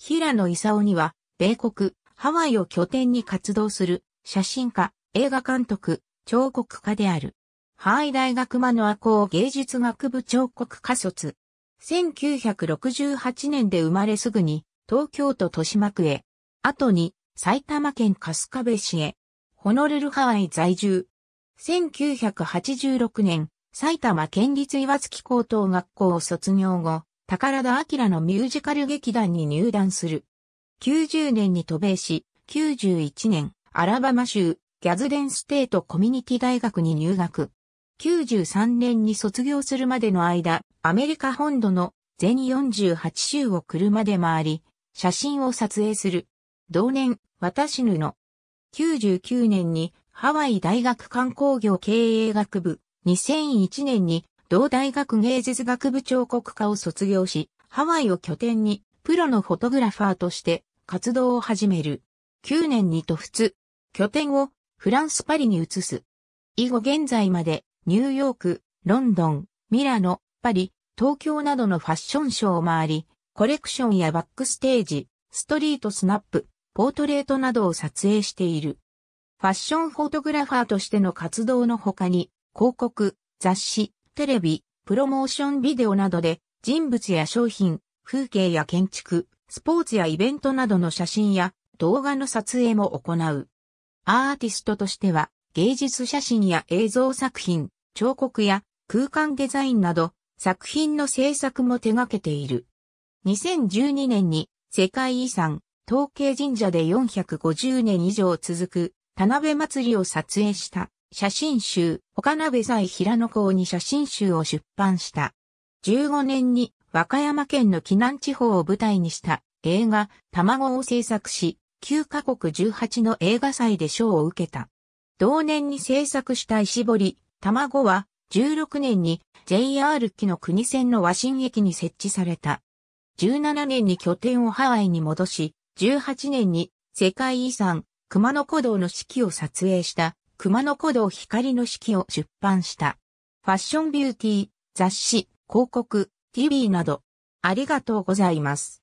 平野勲には、米国、ハワイを拠点に活動する、写真家、映画監督、彫刻家である。ハワイ大学マノア校芸術学部彫刻科卒。1968年で生まれすぐに、東京都豊島区へ。後に、埼玉県春日部市へ。ホノルルハワイ在住。1986年、埼玉県立岩槻高等学校を卒業後、宝田明のミュージカル劇団に入団する。90年に渡米し、91年、アラバマ州、ギャズデンステートコミュニティ大学に入学。93年に卒業するまでの間、アメリカ本土の全48州を車で回り、写真を撮影する。同年、私ぬの。99年にハワイ大学観光業経営学部、2001年に同大学芸術学部彫刻科を卒業し、ハワイを拠点にプロのフォトグラファーとして活動を始める。9年にと通、拠点をフランス・パリに移す。以後現在までニューヨーク、ロンドン、ミラノ、パリ、東京などのファッションショーを回り、コレクションやバックステージ、ストリートスナップ、ポートレートなどを撮影している。ファッションフォトグラファーとしての活動の他に、広告、雑誌、テレビ、プロモーションビデオなどで人物や商品、風景や建築、スポーツやイベントなどの写真や動画の撮影も行う。アーティストとしては芸術写真や映像作品、彫刻や空間デザインなど作品の制作も手掛けている。2012年に世界遺産、統計神社で450年以上続く田辺祭りを撮影した写真集、他鍋祭平野港に写真集を出版した。15年に和歌山県の紀南地方を舞台にした映画、卵を制作し、9カ国18の映画祭で賞を受けた。同年に制作した石堀、卵は、16年に JR 機の国線の和新駅に設置された。17年に拠点をハワイに戻し、18年に世界遺産、熊野古道の四季を撮影した熊野古道光の式を出版した。ファッションビューティー、雑誌、広告、TV など、ありがとうございます。